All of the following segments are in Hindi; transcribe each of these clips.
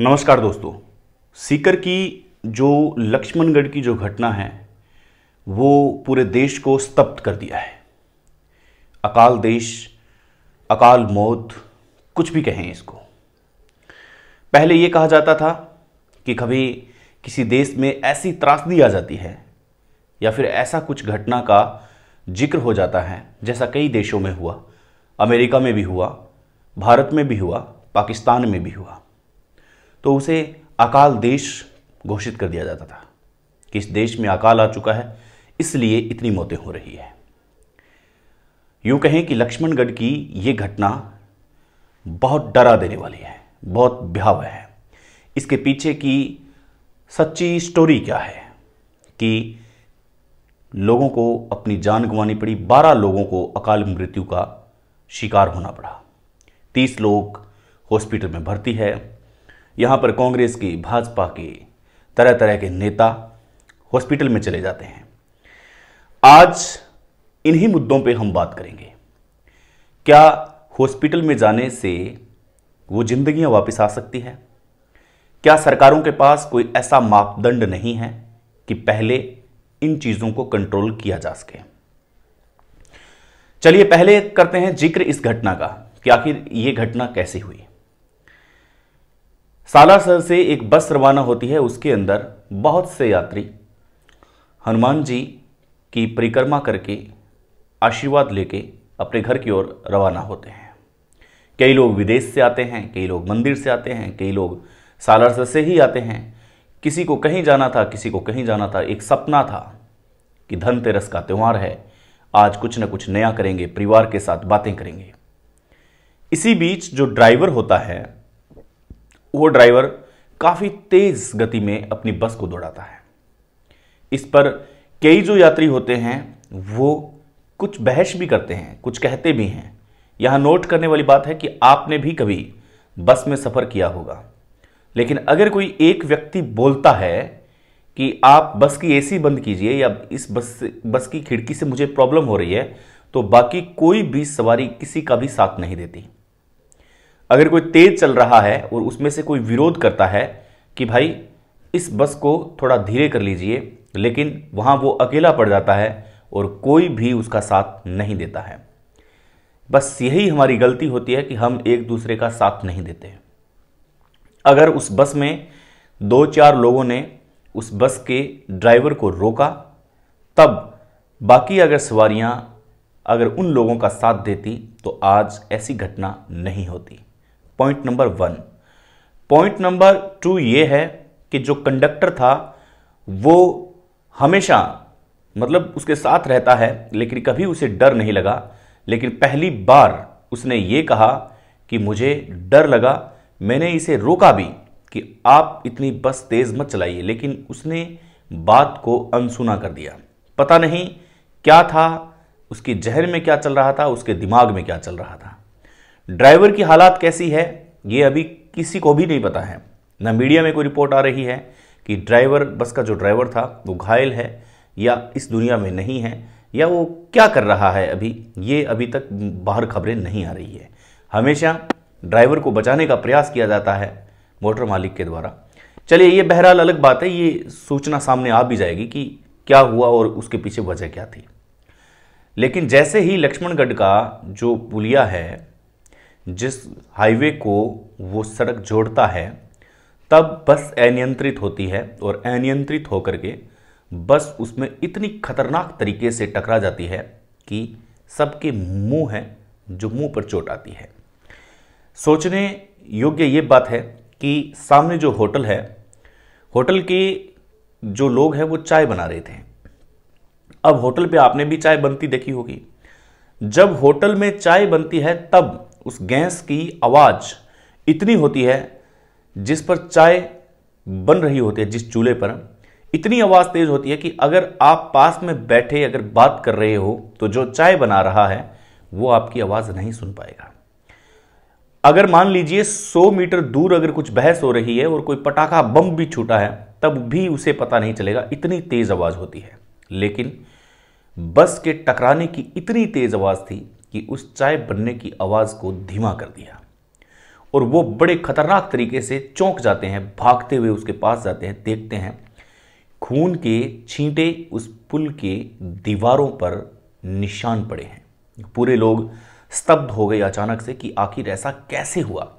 नमस्कार दोस्तों सीकर की जो लक्ष्मणगढ़ की जो घटना है वो पूरे देश को स्तब्ध कर दिया है अकाल देश अकाल मौत कुछ भी कहें इसको पहले ये कहा जाता था कि कभी किसी देश में ऐसी त्रासदी आ जाती है या फिर ऐसा कुछ घटना का जिक्र हो जाता है जैसा कई देशों में हुआ अमेरिका में भी हुआ भारत में भी हुआ पाकिस्तान में भी हुआ तो उसे अकाल देश घोषित कर दिया जाता था कि इस देश में अकाल आ चुका है इसलिए इतनी मौतें हो रही है यूं कहें कि लक्ष्मणगढ़ की यह घटना बहुत डरा देने वाली है बहुत भयावह है इसके पीछे की सच्ची स्टोरी क्या है कि लोगों को अपनी जान गंवानी पड़ी बारह लोगों को अकाल मृत्यु का शिकार होना पड़ा तीस लोग हॉस्पिटल में भर्ती है यहाँ पर कांग्रेस की भाजपा की तरह तरह के नेता हॉस्पिटल में चले जाते हैं आज इन्हीं मुद्दों पे हम बात करेंगे क्या हॉस्पिटल में जाने से वो जिंदगियां वापस आ सकती हैं क्या सरकारों के पास कोई ऐसा मापदंड नहीं है कि पहले इन चीज़ों को कंट्रोल किया जा सके चलिए पहले करते हैं जिक्र इस घटना का कि आखिर यह घटना कैसे हुई सालासर से एक बस रवाना होती है उसके अंदर बहुत से यात्री हनुमान जी की परिक्रमा करके आशीर्वाद लेके अपने घर की ओर रवाना होते हैं कई लोग विदेश से आते हैं कई लोग मंदिर से आते हैं कई लोग सालासर से ही आते हैं किसी को कहीं जाना था किसी को कहीं जाना था एक सपना था कि धनतेरस का त्यौहार है आज कुछ ना कुछ नया करेंगे परिवार के साथ बातें करेंगे इसी बीच जो ड्राइवर होता है वो ड्राइवर काफ़ी तेज़ गति में अपनी बस को दौड़ाता है इस पर कई जो यात्री होते हैं वो कुछ बहस भी करते हैं कुछ कहते भी हैं यहां नोट करने वाली बात है कि आपने भी कभी बस में सफ़र किया होगा लेकिन अगर कोई एक व्यक्ति बोलता है कि आप बस की एसी बंद कीजिए या इस बस बस की खिड़की से मुझे प्रॉब्लम हो रही है तो बाकी कोई भी सवारी किसी का भी साथ नहीं देती अगर कोई तेज चल रहा है और उसमें से कोई विरोध करता है कि भाई इस बस को थोड़ा धीरे कर लीजिए लेकिन वहाँ वो अकेला पड़ जाता है और कोई भी उसका साथ नहीं देता है बस यही हमारी गलती होती है कि हम एक दूसरे का साथ नहीं देते अगर उस बस में दो चार लोगों ने उस बस के ड्राइवर को रोका तब बाकी अगर सवारियां अगर उन लोगों का साथ देती तो आज ऐसी घटना नहीं होती point number one point number two ये है कि जो कंडक्टर था वो हमेशा मतलब उसके साथ रहता है लेकिन कभी उसे डर नहीं लगा लेकिन पहली बार उसने ये कहा कि मुझे डर लगा मैंने इसे रोका भी कि आप इतनी बस तेज़ मत चलाइए लेकिन उसने बात को अनसुना कर दिया पता नहीं क्या था उसके जहर में क्या चल रहा था उसके दिमाग में क्या चल रहा था ड्राइवर की हालात कैसी है ये अभी किसी को भी नहीं पता है ना मीडिया में कोई रिपोर्ट आ रही है कि ड्राइवर बस का जो ड्राइवर था वो घायल है या इस दुनिया में नहीं है या वो क्या कर रहा है अभी ये अभी तक बाहर खबरें नहीं आ रही है हमेशा ड्राइवर को बचाने का प्रयास किया जाता है मोटर मालिक के द्वारा चलिए ये बहरहाल अलग बात है ये सूचना सामने आ भी जाएगी कि क्या हुआ और उसके पीछे वजह क्या थी लेकिन जैसे ही लक्ष्मणगढ़ का जो पुलिया है जिस हाईवे को वो सड़क जोड़ता है तब बस अनियंत्रित होती है और अनियंत्रित होकर के बस उसमें इतनी खतरनाक तरीके से टकरा जाती है कि सबके मुंह है जो मुंह पर चोट आती है सोचने योग्य ये बात है कि सामने जो होटल है होटल के जो लोग हैं वो चाय बना रहे थे अब होटल पे आपने भी चाय बनती देखी होगी जब होटल में चाय बनती है तब उस गैस की आवाज़ इतनी होती है जिस पर चाय बन रही होती है जिस चूल्हे पर इतनी आवाज़ तेज़ होती है कि अगर आप पास में बैठे अगर बात कर रहे हो तो जो चाय बना रहा है वो आपकी आवाज़ नहीं सुन पाएगा अगर मान लीजिए 100 मीटर दूर अगर कुछ बहस हो रही है और कोई पटाखा बम भी छूटा है तब भी उसे पता नहीं चलेगा इतनी तेज़ आवाज़ होती है लेकिन बस के टकराने की इतनी तेज़ आवाज़ थी कि उस चाय बनने की आवाज़ को धीमा कर दिया और वो बड़े खतरनाक तरीके से चौंक जाते हैं भागते हुए उसके पास जाते हैं देखते हैं खून के छींटे उस पुल के दीवारों पर निशान पड़े हैं पूरे लोग स्तब्ध हो गए अचानक से कि आखिर ऐसा कैसे हुआ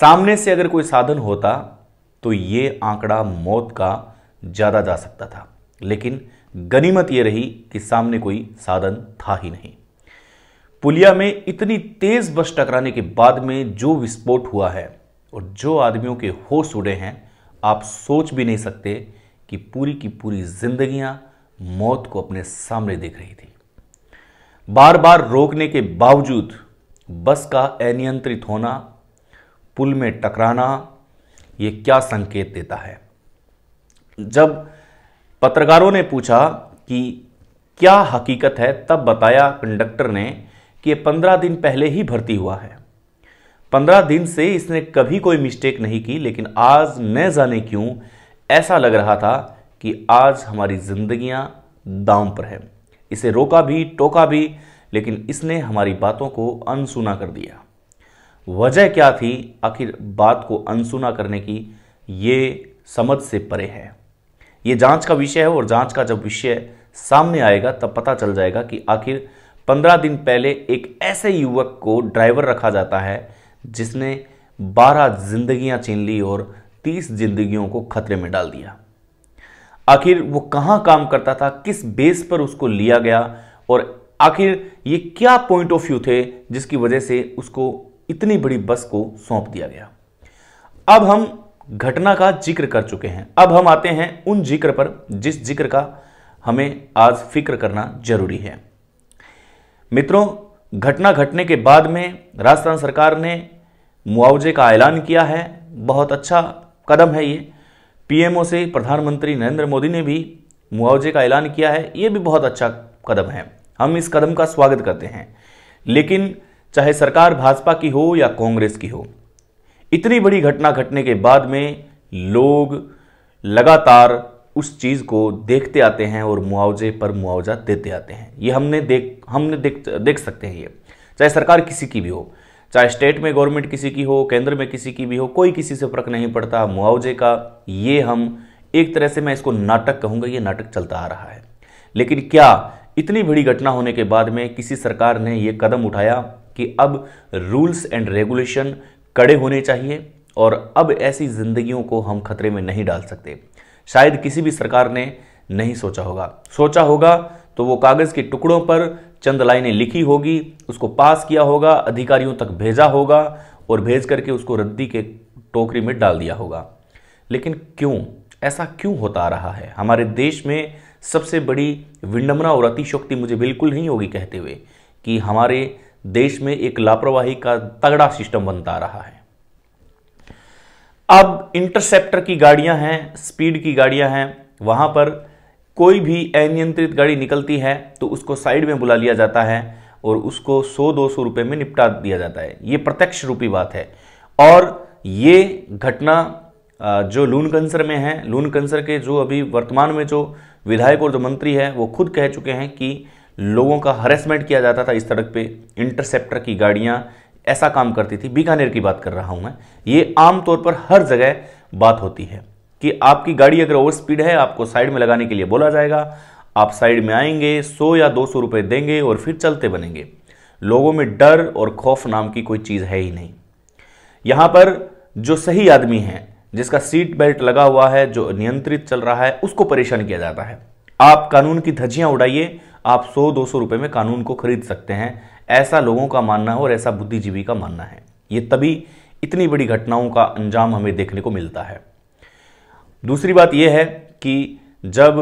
सामने से अगर कोई साधन होता तो ये आंकड़ा मौत का ज़्यादा जा सकता था लेकिन गनीमत यह रही कि सामने कोई साधन था ही नहीं पुलिया में इतनी तेज बस टकराने के बाद में जो विस्फोट हुआ है और जो आदमियों के होश उड़े हैं आप सोच भी नहीं सकते कि पूरी की पूरी जिंदगियां मौत को अपने सामने देख रही थी बार बार रोकने के बावजूद बस का अनियंत्रित होना पुल में टकराना यह क्या संकेत देता है जब पत्रकारों ने पूछा कि क्या हकीकत है तब बताया कंडक्टर ने कि ये पंद्रह दिन पहले ही भर्ती हुआ है पंद्रह दिन से इसने कभी कोई मिस्टेक नहीं की लेकिन आज न जाने क्यों ऐसा लग रहा था कि आज हमारी जिंदगियां दाम पर है इसे रोका भी टोका भी लेकिन इसने हमारी बातों को अनसुना कर दिया वजह क्या थी आखिर बात को अनसुना करने की ये समझ से परे है ये जांच का विषय है और जांच का जब विषय सामने आएगा तब पता चल जाएगा कि आखिर पंद्रह दिन पहले एक ऐसे युवक को ड्राइवर रखा जाता है जिसने बारह जिंदगियां छीन ली और तीस जिंदगियों को खतरे में डाल दिया आखिर वो कहाँ काम करता था किस बेस पर उसको लिया गया और आखिर ये क्या पॉइंट ऑफ व्यू थे जिसकी वजह से उसको इतनी बड़ी बस को सौंप दिया गया अब हम घटना का जिक्र कर चुके हैं अब हम आते हैं उन जिक्र पर जिस जिक्र का हमें आज फिक्र करना जरूरी है मित्रों घटना घटने के बाद में राजस्थान सरकार ने मुआवजे का ऐलान किया है बहुत अच्छा कदम है ये पीएमओ से प्रधानमंत्री नरेंद्र मोदी ने भी मुआवजे का ऐलान किया है ये भी बहुत अच्छा कदम है हम इस कदम का स्वागत करते हैं लेकिन चाहे सरकार भाजपा की हो या कांग्रेस की हो इतनी बड़ी घटना घटने के बाद में लोग लगातार उस चीज़ को देखते आते हैं और मुआवजे पर मुआवजा देते आते हैं ये हमने देख हमने देख देख सकते हैं ये चाहे सरकार किसी की भी हो चाहे स्टेट में गवर्नमेंट किसी की हो केंद्र में किसी की भी हो कोई किसी से फ़र्क नहीं पड़ता मुआवजे का ये हम एक तरह से मैं इसको नाटक कहूँगा ये नाटक चलता आ रहा है लेकिन क्या इतनी बड़ी घटना होने के बाद में किसी सरकार ने ये कदम उठाया कि अब रूल्स एंड रेगुलेशन कड़े होने चाहिए और अब ऐसी ज़िंदगियों को हम खतरे में नहीं डाल सकते शायद किसी भी सरकार ने नहीं सोचा होगा सोचा होगा तो वो कागज़ के टुकड़ों पर चंद लाइनें लिखी होगी उसको पास किया होगा अधिकारियों तक भेजा होगा और भेज करके उसको रद्दी के टोकरी में डाल दिया होगा लेकिन क्यों ऐसा क्यों होता आ रहा है हमारे देश में सबसे बड़ी विंडमना और अतिशोक्ति मुझे बिल्कुल नहीं होगी कहते हुए कि हमारे देश में एक लापरवाही का तगड़ा सिस्टम बनता आ रहा है अब इंटरसेप्टर की गाड़ियां हैं स्पीड की गाड़ियां हैं वहां पर कोई भी अनियंत्रित गाड़ी निकलती है तो उसको साइड में बुला लिया जाता है और उसको सौ दो सौ रुपये में निपटा दिया जाता है ये प्रत्यक्ष रूपी बात है और ये घटना जो लून कंसर में है लून कंसर के जो अभी वर्तमान में जो विधायक और जो मंत्री है वो खुद कह चुके हैं कि लोगों का हरेसमेंट किया जाता था इस सड़क पे इंटरसेप्टर की गाड़ियाँ ऐसा काम करती थी बीकानेर की बात कर रहा हूं मैं ये आमतौर पर हर जगह बात होती है कि आपकी गाड़ी अगर ओवर स्पीड है आपको साइड में लगाने के लिए बोला जाएगा आप साइड में आएंगे सौ या दो सौ रुपए देंगे और फिर चलते बनेंगे लोगों में डर और खौफ नाम की कोई चीज़ है ही नहीं यहां पर जो सही आदमी है जिसका सीट बेल्ट लगा हुआ है जो नियंत्रित चल रहा है उसको परेशान किया जाता है आप कानून की धज्जियां उड़ाइए आप सौ दो सौ रुपए में कानून को खरीद सकते हैं ऐसा लोगों का मानना है और ऐसा बुद्धिजीवी का मानना है ये तभी इतनी बड़ी घटनाओं का अंजाम हमें देखने को मिलता है दूसरी बात यह है कि जब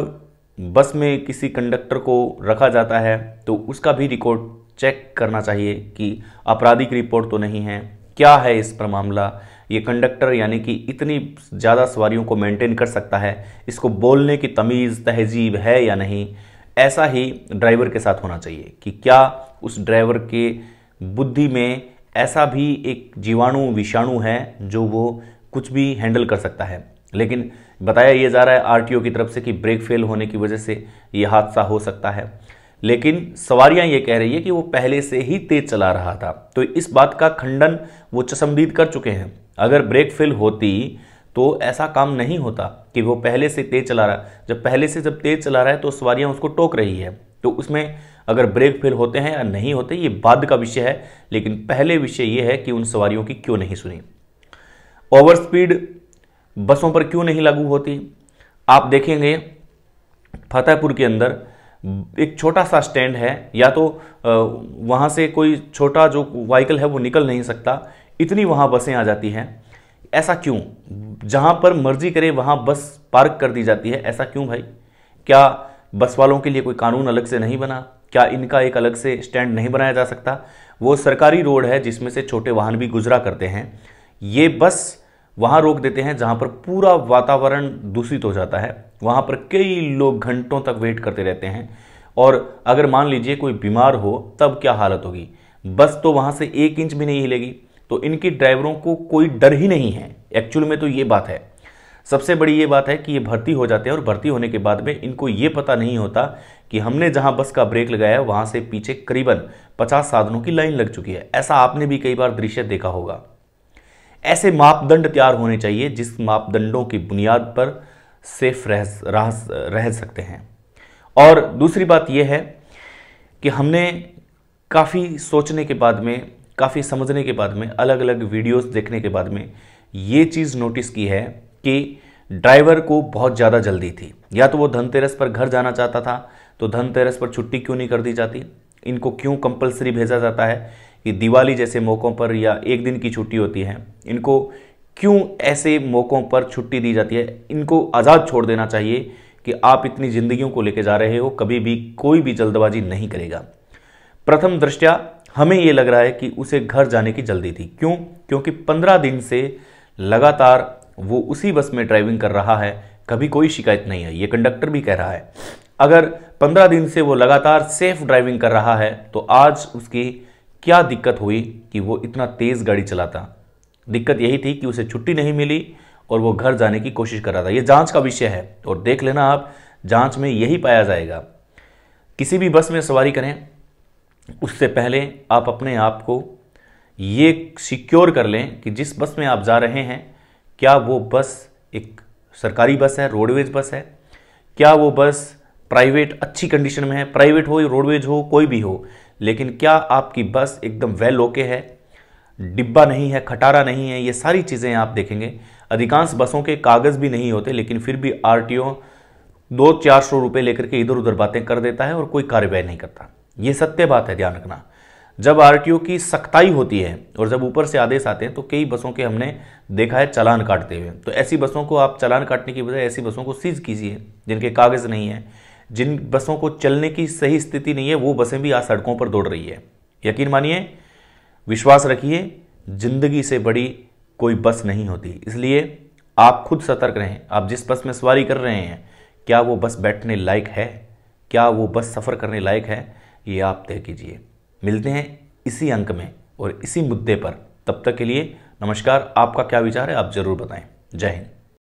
बस में किसी कंडक्टर को रखा जाता है तो उसका भी रिकॉर्ड चेक करना चाहिए कि आपराधिक रिपोर्ट तो नहीं है क्या है इस पर मामला ये कंडक्टर यानी कि इतनी ज़्यादा सवारियों को मेंटेन कर सकता है इसको बोलने की तमीज़ तहजीब है या नहीं ऐसा ही ड्राइवर के साथ होना चाहिए कि क्या उस ड्राइवर के बुद्धि में ऐसा भी एक जीवाणु विषाणु है जो वो कुछ भी हैंडल कर सकता है लेकिन बताया ये जा रहा है आरटीओ की तरफ से कि ब्रेक फेल होने की वजह से ये हादसा हो सकता है लेकिन सवारियां ये कह रही है कि वो पहले से ही तेज चला रहा था तो इस बात का खंडन वो चशमदीद कर चुके हैं अगर ब्रेक फेल होती तो ऐसा काम नहीं होता कि वो पहले से तेज चला रहा जब पहले से जब तेज चला रहा है तो सवारियां उसको टोक रही है तो उसमें अगर ब्रेक फेल होते हैं या नहीं होते ये बाद का विषय है लेकिन पहले विषय ये है कि उन सवारियों की क्यों नहीं सुनी ओवर स्पीड बसों पर क्यों नहीं लागू होती आप देखेंगे फतेहपुर के अंदर एक छोटा सा स्टैंड है या तो वहाँ से कोई छोटा जो व्हीकल है वो निकल नहीं सकता इतनी वहाँ बसें आ जाती हैं ऐसा क्यों जहाँ पर मर्जी करे वहाँ बस पार्क कर दी जाती है ऐसा क्यों भाई क्या बस वालों के लिए कोई कानून अलग से नहीं बना क्या इनका एक अलग से स्टैंड नहीं बनाया जा सकता वो सरकारी रोड है जिसमें से छोटे वाहन भी गुजरा करते हैं ये बस वहाँ रोक देते हैं जहाँ पर पूरा वातावरण दूषित हो जाता है वहाँ पर कई लोग घंटों तक वेट करते रहते हैं और अगर मान लीजिए कोई बीमार हो तब क्या हालत होगी बस तो वहाँ से एक इंच भी नहीं हिलेगी तो इनके ड्राइवरों को कोई डर ही नहीं है एक्चुअल में तो ये बात है सबसे बड़ी ये बात है कि ये भर्ती हो जाते हैं और भर्ती होने के बाद में इनको ये पता नहीं होता कि हमने जहां बस का ब्रेक लगाया है वहां से पीछे करीबन पचास साधनों की लाइन लग चुकी है ऐसा आपने भी कई बार दृश्य देखा होगा ऐसे मापदंड तैयार होने चाहिए जिस मापदंडों की बुनियाद पर सेफ रह, रह, रह सकते हैं और दूसरी बात यह है कि हमने काफ़ी सोचने के बाद में काफ़ी समझने के बाद में अलग अलग वीडियोस देखने के बाद में ये चीज़ नोटिस की है कि ड्राइवर को बहुत ज़्यादा जल्दी थी या तो वो धनतेरस पर घर जाना चाहता था तो धनतेरस पर छुट्टी क्यों नहीं कर दी जाती इनको क्यों कंपलसरी भेजा जाता है कि दिवाली जैसे मौक़ों पर या एक दिन की छुट्टी होती है इनको क्यों ऐसे मौक़ों पर छुट्टी दी जाती है इनको आज़ाद छोड़ देना चाहिए कि आप इतनी जिंदगियों को लेकर जा रहे हो कभी भी कोई भी जल्दबाजी नहीं करेगा प्रथम दृष्टया हमें ये लग रहा है कि उसे घर जाने की जल्दी थी क्यों क्योंकि पंद्रह दिन से लगातार वो उसी बस में ड्राइविंग कर रहा है कभी कोई शिकायत नहीं आई ये कंडक्टर भी कह रहा है अगर पंद्रह दिन से वो लगातार सेफ ड्राइविंग कर रहा है तो आज उसकी क्या दिक्कत हुई कि वो इतना तेज़ गाड़ी चलाता दिक्कत यही थी कि उसे छुट्टी नहीं मिली और वो घर जाने की कोशिश कर रहा था ये जांच का विषय है और देख लेना आप जांच में यही पाया जाएगा किसी भी बस में सवारी करें उससे पहले आप अपने आप को ये सिक्योर कर लें कि जिस बस में आप जा रहे हैं क्या वो बस एक सरकारी बस है रोडवेज बस है क्या वो बस प्राइवेट अच्छी कंडीशन में है प्राइवेट हो या रोडवेज हो कोई भी हो लेकिन क्या आपकी बस एकदम वेल ओके है डिब्बा नहीं है खटारा नहीं है ये सारी चीज़ें आप देखेंगे अधिकांश बसों के कागज़ भी नहीं होते लेकिन फिर भी ओ दो चार सौ रुपये लेकर के इधर उधर बातें कर देता है और कोई कार्रवाई नहीं करता ये सत्य बात है ध्यान रखना जब आर की सख्ताई होती है और जब ऊपर से आदेश आते हैं तो कई बसों के हमने देखा है चालान काटते हुए तो ऐसी बसों को आप चालान काटने की बजाय ऐसी बसों को सीज कीजिए जिनके कागज़ नहीं है जिन बसों को चलने की सही स्थिति नहीं है वो बसें भी आज सड़कों पर दौड़ रही है यकीन मानिए विश्वास रखिए जिंदगी से बड़ी कोई बस नहीं होती इसलिए आप खुद सतर्क रहें आप जिस बस में सवारी कर रहे हैं क्या वो बस बैठने लायक है क्या वो बस सफ़र करने लायक है ये आप तय कीजिए मिलते हैं इसी अंक में और इसी मुद्दे पर तब तक के लिए नमस्कार आपका क्या विचार है आप ज़रूर बताएं जय हिंद